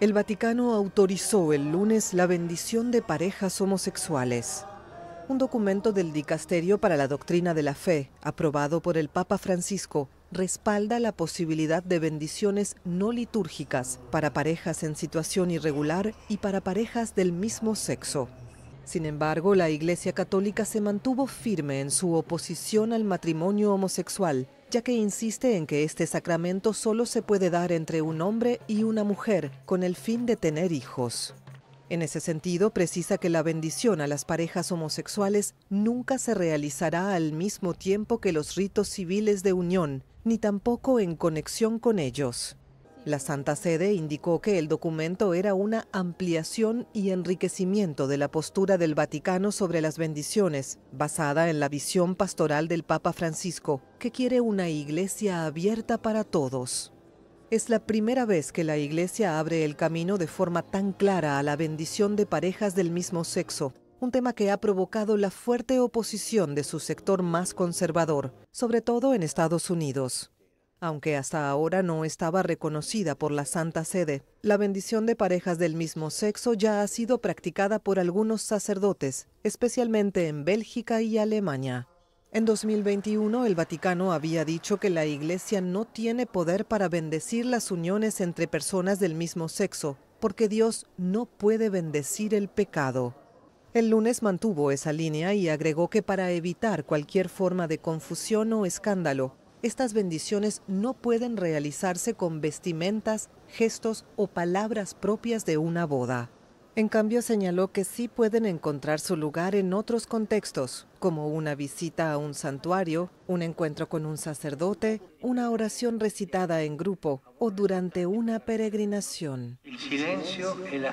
El Vaticano autorizó el lunes la bendición de parejas homosexuales. Un documento del Dicasterio para la Doctrina de la Fe, aprobado por el Papa Francisco, respalda la posibilidad de bendiciones no litúrgicas para parejas en situación irregular y para parejas del mismo sexo. Sin embargo, la Iglesia Católica se mantuvo firme en su oposición al matrimonio homosexual, ya que insiste en que este sacramento solo se puede dar entre un hombre y una mujer con el fin de tener hijos. En ese sentido, precisa que la bendición a las parejas homosexuales nunca se realizará al mismo tiempo que los ritos civiles de unión, ni tampoco en conexión con ellos. La Santa Sede indicó que el documento era una ampliación y enriquecimiento de la postura del Vaticano sobre las bendiciones, basada en la visión pastoral del Papa Francisco, que quiere una iglesia abierta para todos. Es la primera vez que la Iglesia abre el camino de forma tan clara a la bendición de parejas del mismo sexo, un tema que ha provocado la fuerte oposición de su sector más conservador, sobre todo en Estados Unidos aunque hasta ahora no estaba reconocida por la Santa Sede. La bendición de parejas del mismo sexo ya ha sido practicada por algunos sacerdotes, especialmente en Bélgica y Alemania. En 2021, el Vaticano había dicho que la Iglesia no tiene poder para bendecir las uniones entre personas del mismo sexo, porque Dios no puede bendecir el pecado. El lunes mantuvo esa línea y agregó que para evitar cualquier forma de confusión o escándalo, estas bendiciones no pueden realizarse con vestimentas, gestos o palabras propias de una boda. En cambio, señaló que sí pueden encontrar su lugar en otros contextos, como una visita a un santuario, un encuentro con un sacerdote, una oración recitada en grupo o durante una peregrinación. El silencio y la